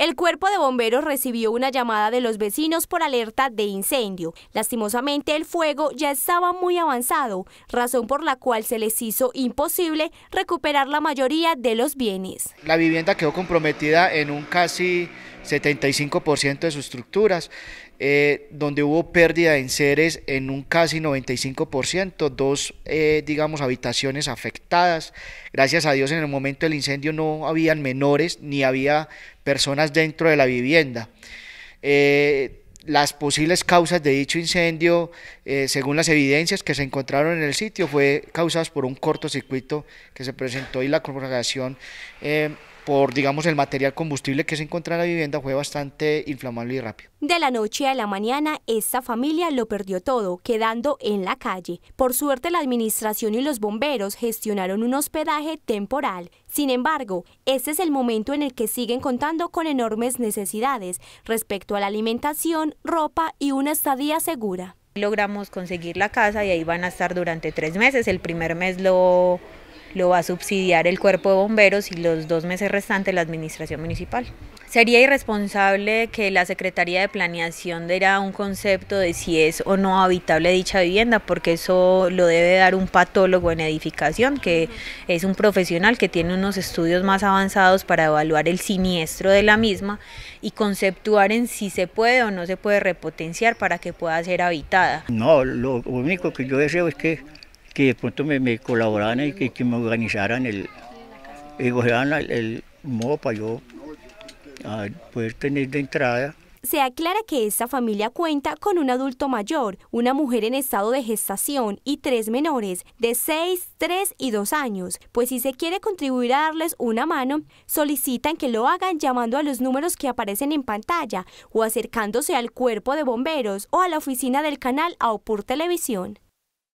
El cuerpo de bomberos recibió una llamada de los vecinos por alerta de incendio. Lastimosamente el fuego ya estaba muy avanzado, razón por la cual se les hizo imposible recuperar la mayoría de los bienes. La vivienda quedó comprometida en un casi 75% de sus estructuras, eh, donde hubo pérdida de enseres en un casi 95%, dos, eh, digamos, habitaciones afectadas. Gracias a Dios en el momento del incendio no habían menores ni había personas dentro de la vivienda. Eh, las posibles causas de dicho incendio, según las evidencias que se encontraron en el sitio, fue causadas por un cortocircuito que se presentó y la congregación por, digamos, el material combustible que se encontraba en la vivienda fue bastante inflamable y rápido. De la noche a la mañana, esta familia lo perdió todo, quedando en la calle. Por suerte, la administración y los bomberos gestionaron un hospedaje temporal. Sin embargo, este es el momento en el que siguen contando con enormes necesidades respecto a la alimentación, ropa y una estadía segura. Logramos conseguir la casa y ahí van a estar durante tres meses. El primer mes lo lo va a subsidiar el cuerpo de bomberos y los dos meses restantes la administración municipal. Sería irresponsable que la Secretaría de Planeación diera un concepto de si es o no habitable dicha vivienda, porque eso lo debe dar un patólogo en edificación, que es un profesional que tiene unos estudios más avanzados para evaluar el siniestro de la misma y conceptuar en si se puede o no se puede repotenciar para que pueda ser habitada. No, lo único que yo deseo es que que de pronto me, colaboraran y que, me organizaran el, eh, modo para yo poder tener de entrada. Se aclara que esta familia cuenta con un adulto mayor, una mujer en estado de gestación y tres menores de 6, 3 y 2 años, pues si se quiere contribuir a darles una mano, solicitan que lo hagan llamando a los números que aparecen en pantalla o acercándose al cuerpo de bomberos o a la oficina del canal AOPUR Televisión.